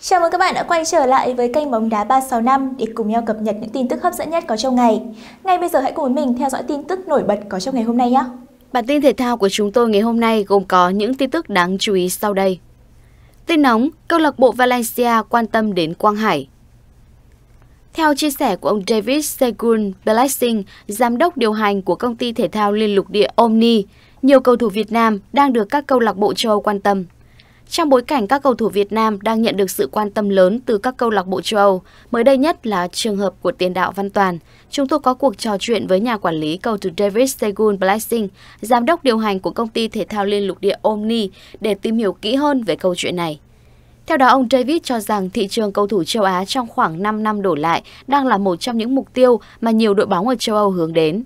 Chào mừng các bạn đã quay trở lại với kênh Bóng Đá 365 để cùng nhau cập nhật những tin tức hấp dẫn nhất có trong ngày. Ngay bây giờ hãy cùng với mình theo dõi tin tức nổi bật có trong ngày hôm nay nhé. Bản tin thể thao của chúng tôi ngày hôm nay gồm có những tin tức đáng chú ý sau đây. Tin nóng, câu lạc bộ Valencia quan tâm đến Quang Hải. Theo chia sẻ của ông David Segun Blessing, giám đốc điều hành của công ty thể thao liên lục địa Omni, nhiều cầu thủ Việt Nam đang được các câu lạc bộ châu Âu quan tâm. Trong bối cảnh các cầu thủ Việt Nam đang nhận được sự quan tâm lớn từ các câu lạc bộ châu Âu, mới đây nhất là trường hợp của tiền đạo Văn Toàn, chúng tôi có cuộc trò chuyện với nhà quản lý cầu thủ David Stegun Blessing, giám đốc điều hành của công ty thể thao liên lục địa Omni để tìm hiểu kỹ hơn về câu chuyện này. Theo đó, ông David cho rằng thị trường cầu thủ châu Á trong khoảng 5 năm đổ lại đang là một trong những mục tiêu mà nhiều đội bóng ở châu Âu hướng đến.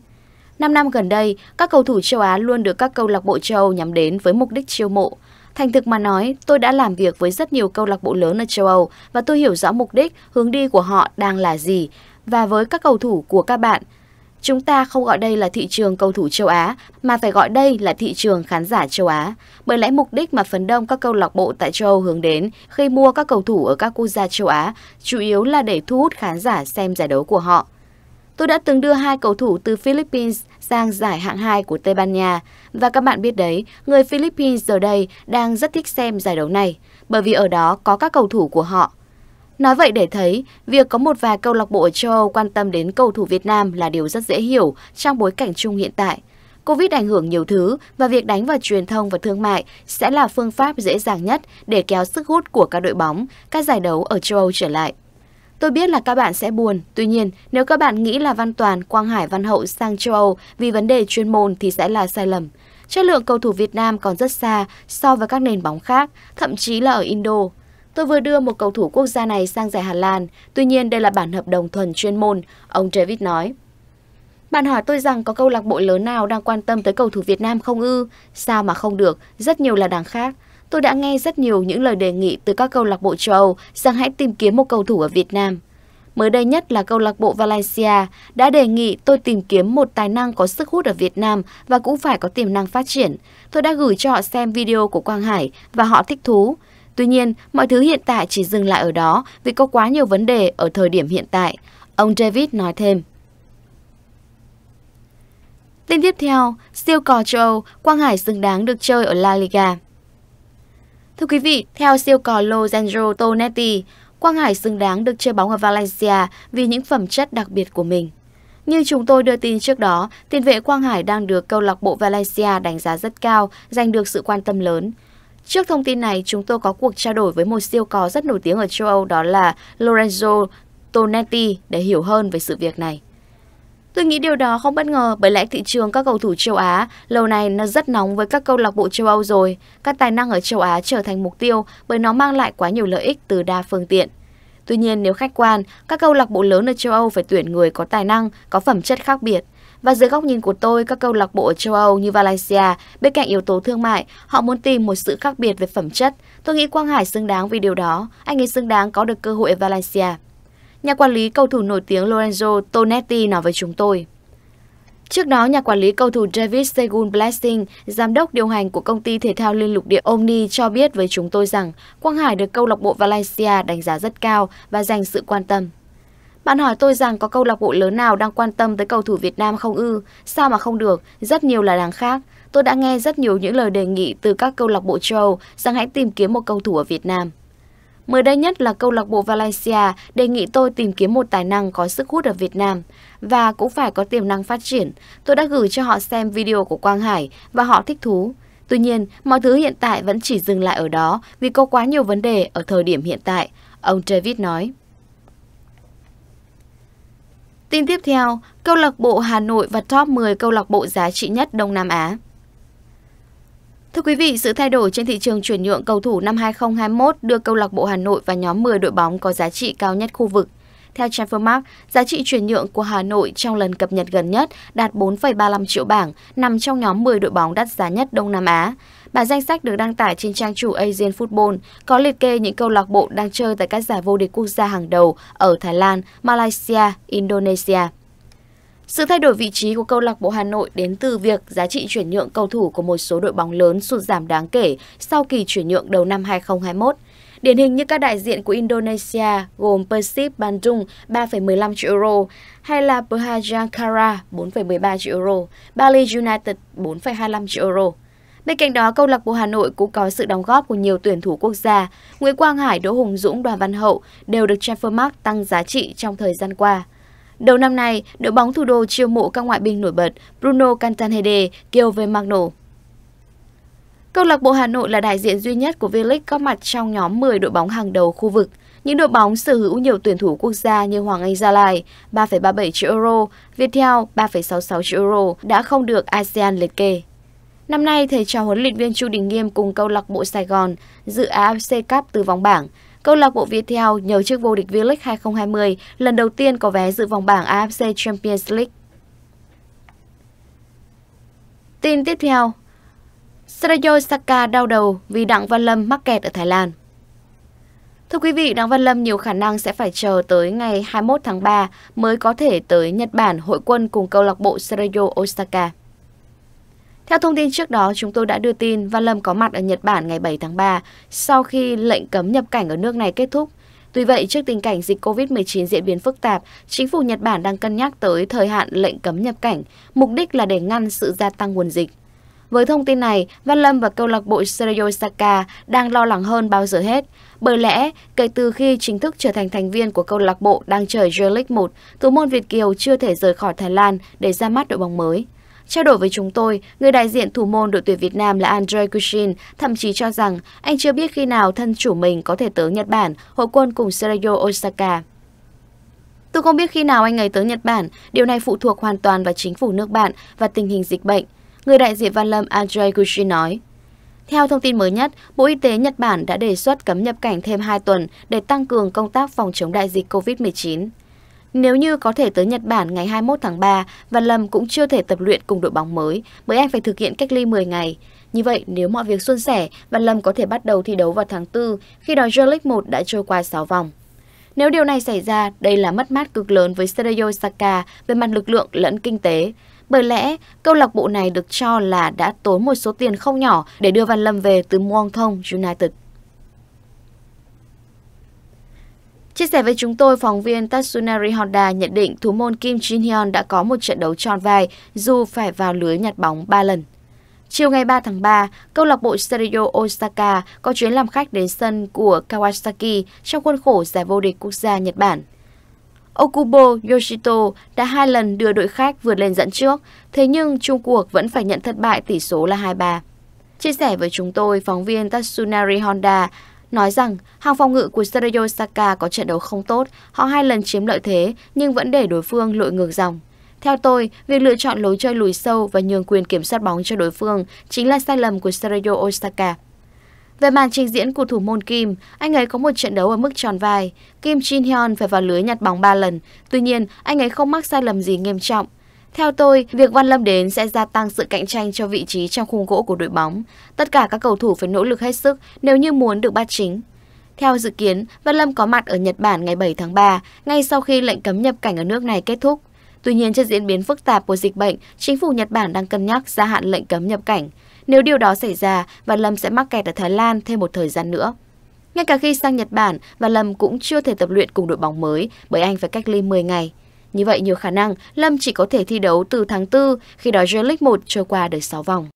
5 năm gần đây, các cầu thủ châu Á luôn được các câu lạc bộ châu Âu nhắm đến với mục đích chiêu mộ – Thành thực mà nói, tôi đã làm việc với rất nhiều câu lạc bộ lớn ở châu Âu và tôi hiểu rõ mục đích, hướng đi của họ đang là gì. Và với các cầu thủ của các bạn, Chúng ta không gọi đây là thị trường cầu thủ châu Á, mà phải gọi đây là thị trường khán giả châu Á. Bởi lẽ mục đích mà phần đông các câu lạc bộ tại châu Âu hướng đến khi mua các cầu thủ ở các quốc gia châu Á chủ yếu là để thu hút khán giả xem giải đấu của họ. Tôi đã từng đưa hai cầu thủ từ Philippines sang giải hạng 2 của Tây Ban Nha. Và các bạn biết đấy, người Philippines giờ đây đang rất thích xem giải đấu này, bởi vì ở đó có các cầu thủ của họ. Nói vậy để thấy, việc có một vài câu lạc bộ ở châu Âu quan tâm đến cầu thủ Việt Nam là điều rất dễ hiểu trong bối cảnh chung hiện tại. Covid ảnh hưởng nhiều thứ và việc đánh vào truyền thông và thương mại sẽ là phương pháp dễ dàng nhất để kéo sức hút của các đội bóng, các giải đấu ở châu Âu trở lại. Tôi biết là các bạn sẽ buồn, tuy nhiên nếu các bạn nghĩ là Văn Toàn, Quang Hải, Văn Hậu sang châu Âu vì vấn đề chuyên môn thì sẽ là sai lầm. Chất lượng cầu thủ Việt Nam còn rất xa so với các nền bóng khác, thậm chí là ở Indo. Tôi vừa đưa một cầu thủ quốc gia này sang giải Hà Lan, tuy nhiên đây là bản hợp đồng thuần chuyên môn, ông David nói. Bạn hỏi tôi rằng có câu lạc bộ lớn nào đang quan tâm tới cầu thủ Việt Nam không ư? Sao mà không được, rất nhiều là đảng khác. Tôi đã nghe rất nhiều những lời đề nghị từ các câu lạc bộ châu Âu rằng hãy tìm kiếm một cầu thủ ở Việt Nam. Mới đây nhất là câu lạc bộ Valencia đã đề nghị tôi tìm kiếm một tài năng có sức hút ở Việt Nam và cũng phải có tiềm năng phát triển. Tôi đã gửi cho họ xem video của Quang Hải và họ thích thú. Tuy nhiên, mọi thứ hiện tại chỉ dừng lại ở đó vì có quá nhiều vấn đề ở thời điểm hiện tại. Ông David nói thêm. Tin tiếp theo, siêu cò châu Âu, Quang Hải xứng đáng được chơi ở La Liga. Thưa quý vị, theo siêu cò Lorenzo Tonetti, Quang Hải xứng đáng được chơi bóng ở Valencia vì những phẩm chất đặc biệt của mình. Như chúng tôi đưa tin trước đó, tiền vệ Quang Hải đang được câu lạc bộ Valencia đánh giá rất cao, giành được sự quan tâm lớn. Trước thông tin này, chúng tôi có cuộc trao đổi với một siêu cò rất nổi tiếng ở châu Âu đó là Lorenzo Tonetti để hiểu hơn về sự việc này. Tôi nghĩ điều đó không bất ngờ bởi lẽ thị trường các cầu thủ châu Á lâu nay nó rất nóng với các câu lạc bộ châu Âu rồi. Các tài năng ở châu Á trở thành mục tiêu bởi nó mang lại quá nhiều lợi ích từ đa phương tiện. Tuy nhiên nếu khách quan, các câu lạc bộ lớn ở châu Âu phải tuyển người có tài năng, có phẩm chất khác biệt. Và dưới góc nhìn của tôi, các câu lạc bộ ở châu Âu như Valencia, bên cạnh yếu tố thương mại, họ muốn tìm một sự khác biệt về phẩm chất. Tôi nghĩ Quang Hải xứng đáng vì điều đó, anh ấy xứng đáng có được cơ hội ở Valencia. Nhà quản lý cầu thủ nổi tiếng Lorenzo Tonetti nói với chúng tôi. Trước đó, nhà quản lý cầu thủ David Segun Blessing, giám đốc điều hành của công ty thể thao liên lục địa Omni cho biết với chúng tôi rằng Quang Hải được câu lạc bộ Valencia đánh giá rất cao và dành sự quan tâm. Bạn hỏi tôi rằng có câu lạc bộ lớn nào đang quan tâm tới cầu thủ Việt Nam không ư? Sao mà không được? Rất nhiều là đáng khác. Tôi đã nghe rất nhiều những lời đề nghị từ các câu lạc bộ châu rằng hãy tìm kiếm một cầu thủ ở Việt Nam. Mới đây nhất là câu lạc bộ Valencia đề nghị tôi tìm kiếm một tài năng có sức hút ở Việt Nam và cũng phải có tiềm năng phát triển. Tôi đã gửi cho họ xem video của Quang Hải và họ thích thú. Tuy nhiên, mọi thứ hiện tại vẫn chỉ dừng lại ở đó vì có quá nhiều vấn đề ở thời điểm hiện tại, ông David nói. Tin tiếp theo, câu lạc bộ Hà Nội và top 10 câu lạc bộ giá trị nhất Đông Nam Á. Thưa quý vị, sự thay đổi trên thị trường chuyển nhượng cầu thủ năm 2021 đưa câu lạc bộ Hà Nội và nhóm 10 đội bóng có giá trị cao nhất khu vực. Theo Transfermarkt, giá trị chuyển nhượng của Hà Nội trong lần cập nhật gần nhất đạt 4,35 triệu bảng, nằm trong nhóm 10 đội bóng đắt giá nhất Đông Nam Á. Bản danh sách được đăng tải trên trang chủ Asian Football có liệt kê những câu lạc bộ đang chơi tại các giải vô địch quốc gia hàng đầu ở Thái Lan, Malaysia, Indonesia. Sự thay đổi vị trí của câu lạc bộ Hà Nội đến từ việc giá trị chuyển nhượng cầu thủ của một số đội bóng lớn sụt giảm đáng kể sau kỳ chuyển nhượng đầu năm 2021. Điển hình như các đại diện của Indonesia gồm Persib Bandung 3,15 triệu euro hay là Pahajangkara 4,13 triệu euro, Bali United 4,25 triệu euro. Bên cạnh đó, câu lạc bộ Hà Nội cũng có sự đóng góp của nhiều tuyển thủ quốc gia. Nguyễn Quang Hải, Đỗ Hùng Dũng, Đoàn Văn Hậu đều được Transfermarkt tăng giá trị trong thời gian qua. Đầu năm nay, đội bóng thủ đô chiêu mộ các ngoại binh nổi bật Bruno Cantanhede, Kiel Magno. Câu lạc bộ Hà Nội là đại diện duy nhất của V-League có mặt trong nhóm 10 đội bóng hàng đầu khu vực. Những đội bóng sở hữu nhiều tuyển thủ quốc gia như Hoàng Anh Gia Lai 3,37 triệu euro, Viettel 3,66 triệu euro đã không được ASEAN liệt kê. Năm nay, thầy trò huấn luyện viên Chu Đình Nghiêm cùng câu lạc bộ Sài Gòn dự AFC Cup từ vòng bảng Câu lạc bộ Viettel nhờ chức vô địch V-League 2020 lần đầu tiên có vé dự vòng bảng AFC Champions League. Tin tiếp theo Sergio Saka đau đầu vì Đặng Văn Lâm mắc kẹt ở Thái Lan Thưa quý vị, Đặng Văn Lâm nhiều khả năng sẽ phải chờ tới ngày 21 tháng 3 mới có thể tới Nhật Bản hội quân cùng câu lạc bộ Sergio Osaka. Theo thông tin trước đó, chúng tôi đã đưa tin Văn Lâm có mặt ở Nhật Bản ngày 7 tháng 3 sau khi lệnh cấm nhập cảnh ở nước này kết thúc. Tuy vậy, trước tình cảnh dịch COVID-19 diễn biến phức tạp, chính phủ Nhật Bản đang cân nhắc tới thời hạn lệnh cấm nhập cảnh, mục đích là để ngăn sự gia tăng nguồn dịch. Với thông tin này, Văn Lâm và câu lạc bộ Sergio Osaka đang lo lắng hơn bao giờ hết. Bởi lẽ, kể từ khi chính thức trở thành thành viên của câu lạc bộ đang chơi J-League 1, thủ môn Việt Kiều chưa thể rời khỏi Thái Lan để ra mắt đội bóng mới. Trao đổi với chúng tôi, người đại diện thủ môn đội tuyển Việt Nam là Andrei Kushin thậm chí cho rằng anh chưa biết khi nào thân chủ mình có thể tới Nhật Bản hội quân cùng Serayo Osaka. Tôi không biết khi nào anh ấy tới Nhật Bản, điều này phụ thuộc hoàn toàn vào chính phủ nước bạn và tình hình dịch bệnh, người đại diện Văn Lâm Andrei Kushin nói. Theo thông tin mới nhất, Bộ Y tế Nhật Bản đã đề xuất cấm nhập cảnh thêm 2 tuần để tăng cường công tác phòng chống đại dịch COVID-19. Nếu như có thể tới Nhật Bản ngày 21 tháng 3, Văn Lâm cũng chưa thể tập luyện cùng đội bóng mới, bởi anh phải thực hiện cách ly 10 ngày. Như vậy, nếu mọi việc suôn sẻ, Văn Lâm có thể bắt đầu thi đấu vào tháng 4, khi đó J-League 1 đã trôi qua 6 vòng. Nếu điều này xảy ra, đây là mất mát cực lớn với Serayo Saka về mặt lực lượng lẫn kinh tế. Bởi lẽ, câu lạc bộ này được cho là đã tốn một số tiền không nhỏ để đưa Văn Lâm về từ Muang Thong United. Chia sẻ với chúng tôi, phóng viên Tatsunari Honda nhận định thủ môn Kim Jin Hyun đã có một trận đấu tròn vai dù phải vào lưới nhặt bóng 3 lần. Chiều ngày 3 tháng 3, câu lạc bộ Serio Osaka có chuyến làm khách đến sân của Kawasaki trong khuôn khổ giải vô địch quốc gia Nhật Bản. Okubo Yoshito đã hai lần đưa đội khách vượt lên dẫn trước, thế nhưng chung cuộc vẫn phải nhận thất bại tỷ số là 2-3. Chia sẻ với chúng tôi, phóng viên Tatsunari Honda, nói rằng hàng phòng ngự của Sarayo Osaka có trận đấu không tốt, họ hai lần chiếm lợi thế nhưng vẫn để đối phương lội ngược dòng. Theo tôi, việc lựa chọn lối chơi lùi sâu và nhường quyền kiểm soát bóng cho đối phương chính là sai lầm của Sarayo Osaka. Về màn trình diễn của thủ môn Kim, anh ấy có một trận đấu ở mức tròn vai. Kim Jin Hyun phải vào lưới nhặt bóng 3 lần. Tuy nhiên, anh ấy không mắc sai lầm gì nghiêm trọng. Theo tôi, việc Văn Lâm đến sẽ gia tăng sự cạnh tranh cho vị trí trong khung gỗ của đội bóng. Tất cả các cầu thủ phải nỗ lực hết sức nếu như muốn được bắt chính. Theo dự kiến, Văn Lâm có mặt ở Nhật Bản ngày 7 tháng 3, ngay sau khi lệnh cấm nhập cảnh ở nước này kết thúc. Tuy nhiên, trước diễn biến phức tạp của dịch bệnh, chính phủ Nhật Bản đang cân nhắc gia hạn lệnh cấm nhập cảnh. Nếu điều đó xảy ra, Văn Lâm sẽ mắc kẹt ở Thái Lan thêm một thời gian nữa. Ngay cả khi sang Nhật Bản, Văn Lâm cũng chưa thể tập luyện cùng đội bóng mới bởi anh phải cách ly 10 ngày. Như vậy nhiều khả năng Lâm chỉ có thể thi đấu từ tháng 4 khi đó J-League 1 trôi qua đời 6 vòng.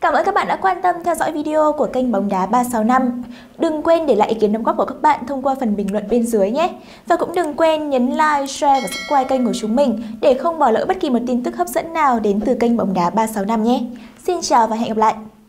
Cảm ơn các bạn đã quan tâm theo dõi video của kênh Bóng đá 365. Đừng quên để lại ý kiến đóng góp của các bạn thông qua phần bình luận bên dưới nhé. Và cũng đừng quên nhấn like, share và subscribe kênh của chúng mình để không bỏ lỡ bất kỳ một tin tức hấp dẫn nào đến từ kênh Bóng đá 365 nhé. Xin chào và hẹn gặp lại!